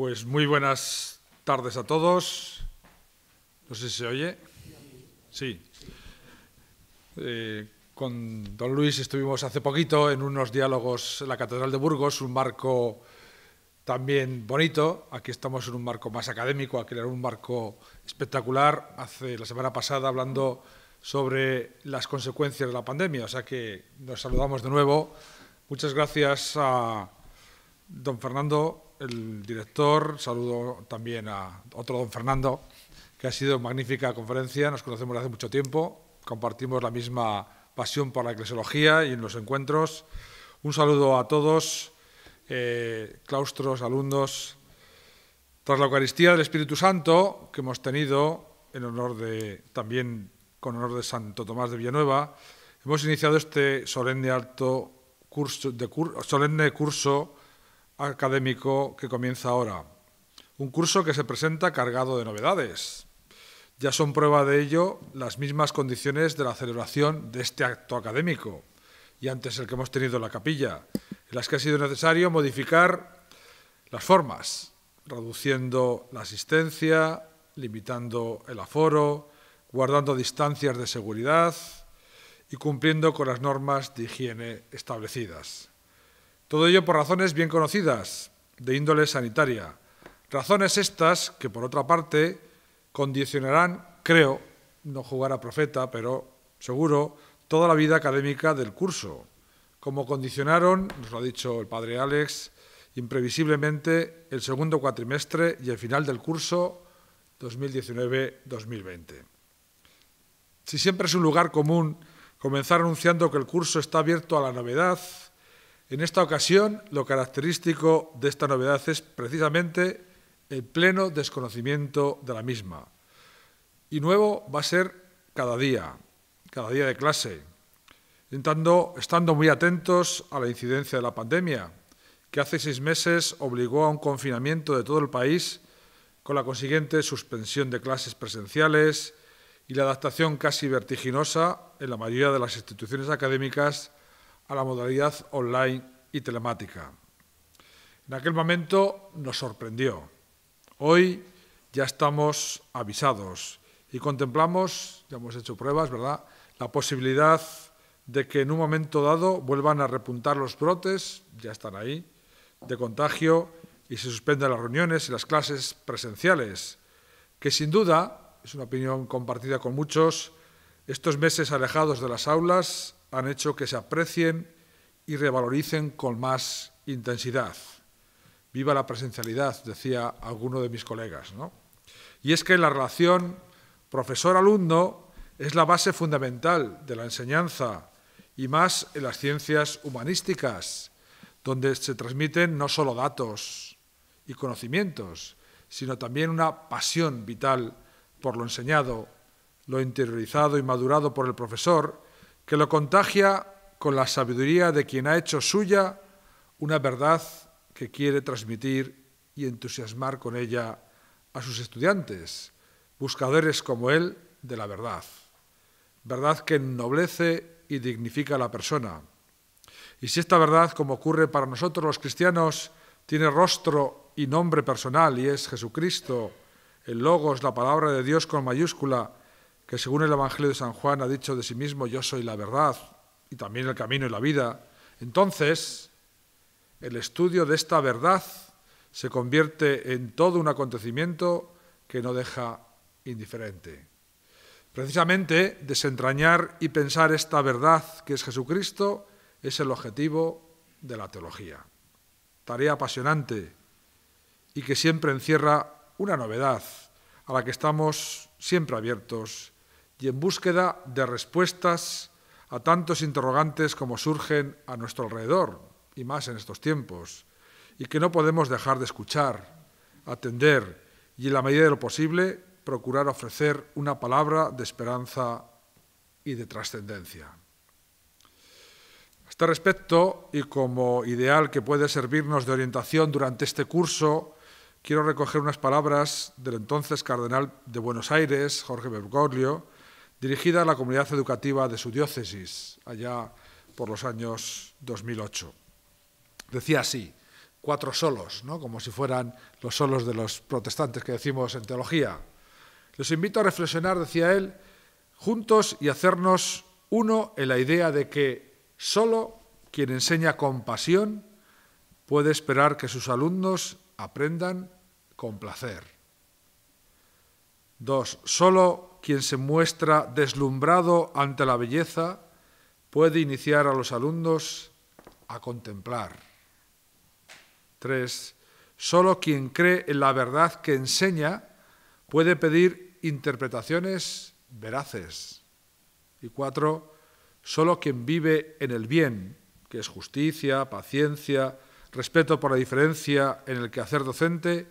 Pues muy buenas tardes a todos. No sé si se oye. Sí. Eh, con don Luis estuvimos hace poquito en unos diálogos en la Catedral de Burgos, un marco también bonito. Aquí estamos en un marco más académico, aquel era un marco espectacular. Hace la semana pasada hablando sobre las consecuencias de la pandemia. O sea que nos saludamos de nuevo. Muchas gracias a don Fernando el director, saludo también a otro don Fernando, que ha sido magnífica conferencia, nos conocemos desde hace mucho tiempo, compartimos la misma pasión por la eclesiología y en los encuentros. Un saludo a todos, eh, claustros, alumnos. Tras la Eucaristía del Espíritu Santo, que hemos tenido en honor de, también con honor de Santo Tomás de Villanueva, hemos iniciado este alto curso, de, solemne curso académico que comienza ahora. Un curso que se presenta cargado de novedades. Ya son prueba de ello las mismas condiciones de la celebración de este acto académico y antes el que hemos tenido en la capilla, en las que ha sido necesario modificar las formas, reduciendo la asistencia, limitando el aforo, guardando distancias de seguridad y cumpliendo con las normas de higiene establecidas. Todo ello por razones bien conocidas, de índole sanitaria. Razones estas que, por otra parte, condicionarán, creo, no jugar a profeta, pero seguro, toda la vida académica del curso, como condicionaron, nos lo ha dicho el padre Alex, imprevisiblemente el segundo cuatrimestre y el final del curso 2019-2020. Si siempre es un lugar común comenzar anunciando que el curso está abierto a la novedad, en esta ocasión, lo característico de esta novedad es precisamente el pleno desconocimiento de la misma. Y nuevo va a ser cada día, cada día de clase, estando muy atentos a la incidencia de la pandemia, que hace seis meses obligó a un confinamiento de todo el país con la consiguiente suspensión de clases presenciales y la adaptación casi vertiginosa en la mayoría de las instituciones académicas a la modalidad online y telemática. En aquel momento nos sorprendió. Hoy ya estamos avisados y contemplamos, ya hemos hecho pruebas, ¿verdad?, la posibilidad de que en un momento dado vuelvan a repuntar los brotes, ya están ahí, de contagio y se suspendan las reuniones y las clases presenciales, que sin duda, es una opinión compartida con muchos, estos meses alejados de las aulas han hecho que se aprecien y revaloricen con más intensidad. Viva la presencialidad, decía alguno de mis colegas. Y es que la relación profesor-alumno es la base fundamental de la enseñanza y más en las ciencias humanísticas, donde se transmiten no solo datos y conocimientos, sino también una pasión vital por lo enseñado, lo interiorizado y madurado por el profesor que lo contagia con la sabiduría de quien ha hecho suya una verdad que quiere transmitir y entusiasmar con ella a sus estudiantes, buscadores como él de la verdad, verdad que ennoblece y dignifica a la persona. Y si esta verdad, como ocurre para nosotros los cristianos, tiene rostro y nombre personal y es Jesucristo, el Logos, la palabra de Dios con mayúscula, que según el Evangelio de San Juan ha dicho de sí mismo, yo soy la verdad y también el camino y la vida, entonces el estudio de esta verdad se convierte en todo un acontecimiento que no deja indiferente. Precisamente desentrañar y pensar esta verdad que es Jesucristo es el objetivo de la teología. Tarea apasionante y que siempre encierra una novedad a la que estamos siempre abiertos y en búsqueda de respuestas a tantos interrogantes como surgen a nuestro alrededor, y más en estos tiempos, y que no podemos dejar de escuchar, atender y, en la medida de lo posible, procurar ofrecer una palabra de esperanza y de trascendencia. A este respecto, y como ideal que puede servirnos de orientación durante este curso, quiero recoger unas palabras del entonces cardenal de Buenos Aires, Jorge Bergoglio, dirigida a la comunidad educativa de su diócesis, allá por los años 2008. Decía así, cuatro solos, ¿no? como si fueran los solos de los protestantes que decimos en teología. Les invito a reflexionar, decía él, juntos y hacernos uno en la idea de que solo quien enseña con pasión puede esperar que sus alumnos aprendan con placer. Dos, solo quien se muestra deslumbrado ante la belleza puede iniciar a los alumnos a contemplar. 3. Solo quien cree en la verdad que enseña puede pedir interpretaciones veraces. Y 4. Solo quien vive en el bien, que es justicia, paciencia, respeto por la diferencia en el quehacer docente,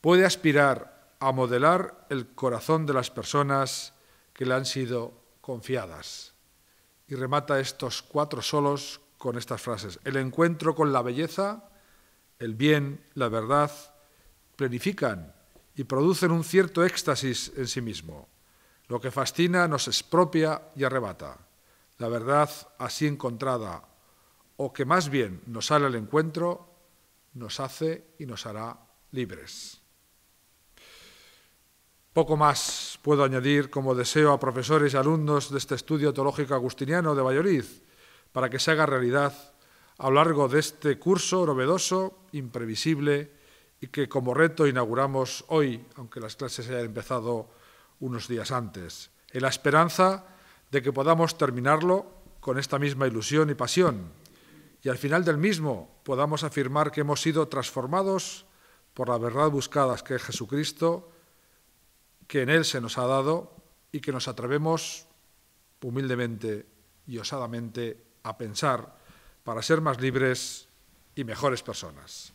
puede aspirar a modelar el corazón de las personas que le han sido confiadas. Y remata estos cuatro solos con estas frases. El encuentro con la belleza, el bien, la verdad, planifican y producen un cierto éxtasis en sí mismo. Lo que fascina nos expropia y arrebata. La verdad así encontrada, o que más bien nos sale al encuentro, nos hace y nos hará libres. Poco más puedo añadir como deseo a profesores y alumnos de este estudio teológico agustiniano de Valladolid para que se haga realidad a lo largo de este curso novedoso, imprevisible y que como reto inauguramos hoy, aunque las clases hayan empezado unos días antes, en la esperanza de que podamos terminarlo con esta misma ilusión y pasión y al final del mismo podamos afirmar que hemos sido transformados por la verdad buscada que es Jesucristo que en Él se nos ha dado y que nos atrevemos humildemente y osadamente a pensar para ser más libres y mejores personas.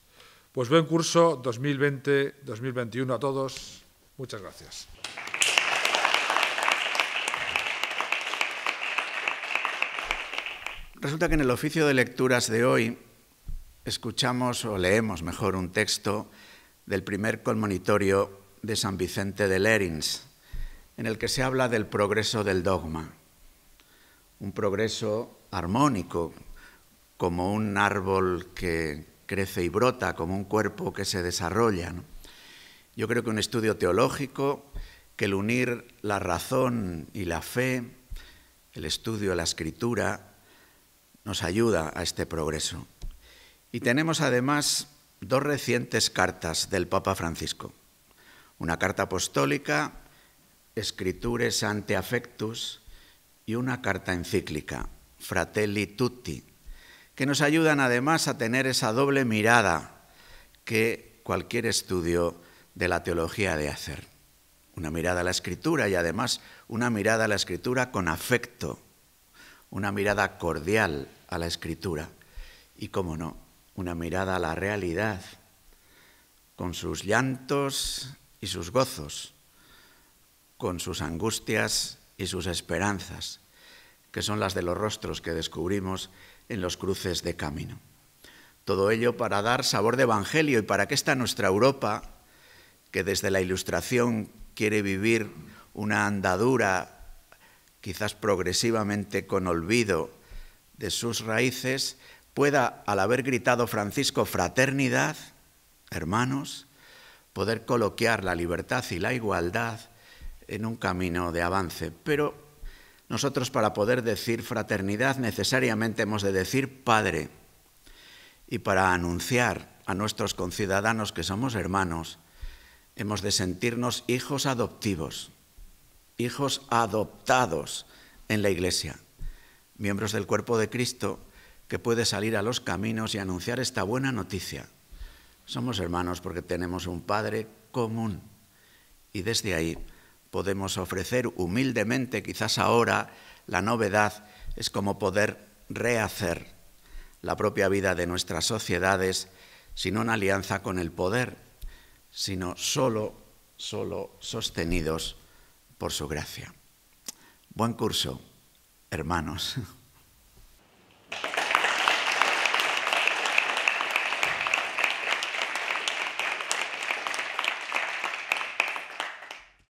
Pues buen curso 2020-2021 a todos. Muchas gracias. Resulta que en el oficio de lecturas de hoy escuchamos o leemos mejor un texto del primer colmonitorio de San Vicente de Lerins, en el que se habla del progreso del dogma, un progreso armónico, como un árbol que crece y brota, como un cuerpo que se desarrolla. Yo creo que un estudio teológico, que el unir la razón y la fe, el estudio, de la escritura, nos ayuda a este progreso. Y tenemos además dos recientes cartas del Papa Francisco una carta apostólica, Escritures ante Affectus y una carta encíclica, Fratelli Tutti, que nos ayudan además a tener esa doble mirada que cualquier estudio de la teología ha de hacer. Una mirada a la escritura y además una mirada a la escritura con afecto, una mirada cordial a la escritura y, cómo no, una mirada a la realidad, con sus llantos, y sus gozos, con sus angustias y sus esperanzas, que son las de los rostros que descubrimos en los cruces de camino. Todo ello para dar sabor de Evangelio y para que esta nuestra Europa, que desde la Ilustración quiere vivir una andadura quizás progresivamente con olvido de sus raíces, pueda, al haber gritado Francisco fraternidad, hermanos, poder coloquiar la libertad y la igualdad en un camino de avance. Pero nosotros para poder decir fraternidad necesariamente hemos de decir Padre. Y para anunciar a nuestros conciudadanos que somos hermanos, hemos de sentirnos hijos adoptivos, hijos adoptados en la Iglesia, miembros del cuerpo de Cristo que puede salir a los caminos y anunciar esta buena noticia somos hermanos porque tenemos un Padre común y desde ahí podemos ofrecer humildemente, quizás ahora la novedad es como poder rehacer la propia vida de nuestras sociedades sin una alianza con el poder, sino solo, solo sostenidos por su gracia. Buen curso, hermanos.